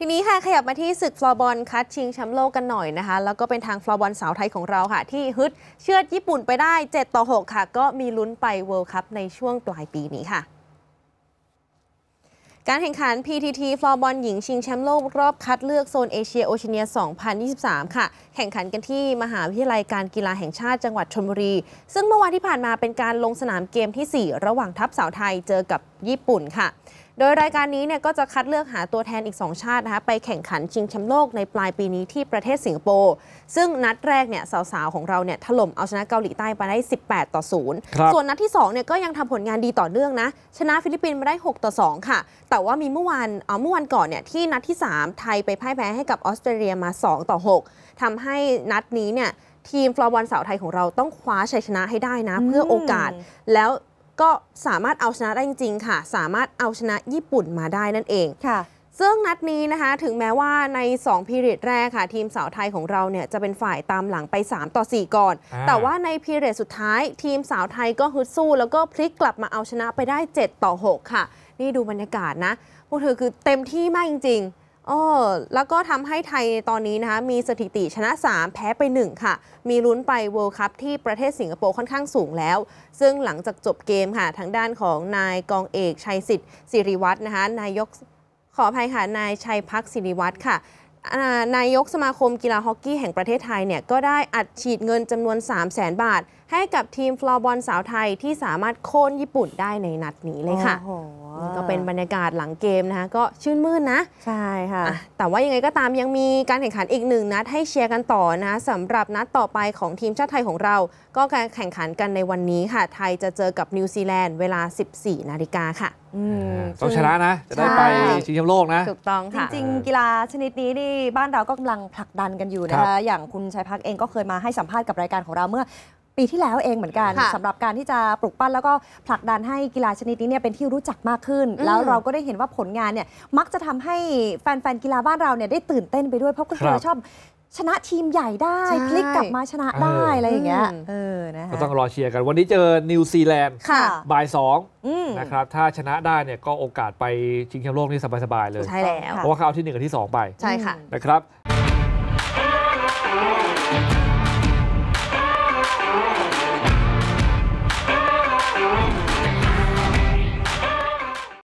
ทีนี้ค่ะ ขยับมาที่ศึกฟลอร์บอลคัดชิงแชมป์โลกกันหน่อยนะคะ แล้วก็เป็นทางฟลอร์บอลสาวไทยของเราค่ะ ที่ฮึดเชือดญี่ปุ่นไปได้ 7 ต่อ 6 ค่ะ ก็มีลุ้นไปเวิลด์คัพในช่วงปลายปีนี้ค่ะ การแข่งขัน PTT ฟลอร์บอลหญิงชิงแชมป์โลกรอบคัดเลือกโซนเอเชียโอเชียเนีย 2023 ค่ะแข่งขันกันที่มหาวิทยาลัยการกีฬาแห่งชาติจังหวัดชลบุรี ซึ่งเมื่อวานที่ผ่านมาเป็นการลงสนามเกมที่ 4 ระหว่างทัพสาวไทยเจอกับญี่ปุ่นค่ะโดยรายการนี้เนี่ยก็จะคัดเลือกหาตัวแทนอีก 2 ชาตินะคะไปแข่งขันชิงแชมป์โลกในปลายปีนี้ที่ประเทศสิงคโปร์ ซึ่งนัดแรกเนี่ยสาว ๆ ของเราเนี่ยถล่มเอาชนะเกาหลีใต้ไปได้ 18 ต่อ 0 ส่วนนัดที่2เนี่ยก็ยังทำผลงานดีต่อเนื่องนะชนะฟิลิปปินส์มาได้ 6 ต่อ 2 ค่ะ แต่ว่ามีเมื่อวานเมื่อวันก่อนเนี่ยที่นัดที่ 3 ไทยไปพ่ายแพ้ให้กับออสเตรเลียมา2ต่อ6 ทำให้นัดนี้เนี่ยทีมฟลอร์บอลสาวไทยของเราต้องคว้าชัยชนะให้ได้นะเพื่อโอกาสแล้วก็สามารถเอาชนะได้จริง ๆ ค่ะ สามารถเอาชนะญี่ปุ่นมาได้นั่นเอง ค่ะ ซึ่งนัดนี้นะคะ ถึงแม้ว่าใน 2พีเรียดแรกค่ะ ทีมสาวไทยของเราเนี่ย จะเป็นฝ่ายตามหลังไป 3 ต่อ 4 ก่อนอแต่ว่าในพีเรียดสุดท้าย ทีมสาวไทยก็ฮึดสู้ แล้วก็พลิกกลับมาเอาชนะไปได้ 7 ต่อ 6 ค่ะ นี่ดูบรรยากาศนะ พวกเธอคือเต็มที่มากจริงๆอออแล้วก็ทำให้ไทยตอนนี้นะคะ มีสถิติชนะ 3 แพ้ไป1ค่ะ มีลุ้นไปเวิลด์คัพที่ประเทศสิงคโปร์ค่อนข้างสูงแล้ว ซึ่งหลังจากจบเกมค่ะ ทางด้านของนายกองเอกชัยสิทธิ์สิริวัฒน์นะคะนายกขออภัยค่ะ นายชัยพักสิริวัฒน์ค่ะนายกสมาคมกีฬาฮอกกี้แห่งประเทศไทยเนี่ยก็ได้อัดฉีดเงินจำนวน3 0 0แสนบาท ให้กับทีมฟลอร์บอลสาวไทยที่สามารถโค่นญี่ปุ่นได้ในนัดนี้เลยค่ะก็เป็นบรรยากาศหลังเกมนะคะก็ชื่นมื่นนะ ใช่ค่ะ แต่ว่ายังไงก็ตามยังมีการแข่งขันอีกหนึ่งนัดให้เชียร์กันต่อนะสำหรับนัดต่อไปของทีมชาติไทยของเราก็การแข่งขันกันในวันนี้ค่ะ ไทยจะเจอกับนิวซีแลนด์เวลา 14นาฬิกาค่ะต้องชนะนะ จะได้ไปชิงแชมป์โลกนะ ถูกต้องค่ะ จริงๆ กีฬาชนิดนี้นี่บ้านเราก็กำลังผลักดันกันอยู่นะคะอย่างคุณชัยพักเองก็เคยมาให้สัมภาษณ์กับรายการของเราเมื่อ ปีที่แล้วเองเหมือนกัน สำหรับการที่จะปลุกปั้นแล้วก็ผลักดันให้กีฬาชนิดนี้เนี่ยเป็นที่รู้จักมากขึ้น แล้วเราก็ได้เห็นว่าผลงานเนี่ยมักจะทำให้แฟน ๆ กีฬาบ้านเราเนี่ยได้ตื่นเต้นไปด้วย เพราะก็เธอชอบชนะทีมใหญ่ได้พลิกกลับมาชนะได้อออะไรอย่างเงี้ยเออนะก็ต้องรอเชียร์กัน วันนี้เจอนิวซีแลนด์ค่ะบ่ายสองนะครับถ้าชนะได้เนี่ยก็โอกาสไปชิงแชมป์โลกนี่สบายๆเลยใช่แล้วเพราะว่าเขาเอาที่หนึ่งกับที่สองไปใช่ค่ะนะครับ